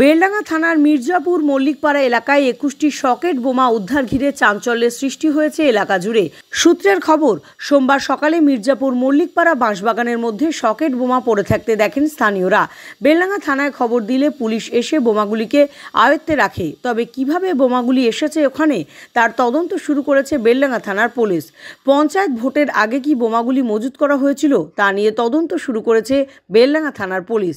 বেলডাঙ্গা থানার মির্জাপুর মল্লিকপাড়া এলাকায় একুশটি সকেট বোমা উদ্ধার ঘিরে চাঞ্চল্যের সৃষ্টি হয়েছে এলাকা জুড়ে সূত্রের খবর সোমবার সকালে মির্জাপুর মল্লিকপাড়া বাঁশবাগানের মধ্যে সকেট বোমা পড়ে থাকতে দেখেন স্থানীয়রা বেলডাঙ্গা থানায় খবর দিলে পুলিশ এসে বোমাগুলিকে আয়ত্তে রাখে তবে কিভাবে বোমাগুলি এসেছে ওখানে তার তদন্ত শুরু করেছে বেলডাঙ্গা থানার পুলিশ পঞ্চায়েত ভোটের আগে কি বোমাগুলি মজুত করা হয়েছিল তা নিয়ে তদন্ত শুরু করেছে বেলডাঙ্গা থানার পুলিশ